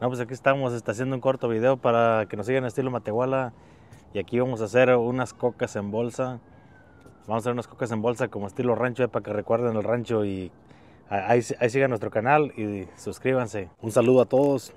No, pues aquí estamos, está haciendo un corto video para que nos sigan estilo Matehuala. Y aquí vamos a hacer unas cocas en bolsa. Vamos a hacer unas cocas en bolsa como estilo rancho, eh, para que recuerden el rancho. Y ahí, ahí sigan nuestro canal y suscríbanse. Un saludo a todos.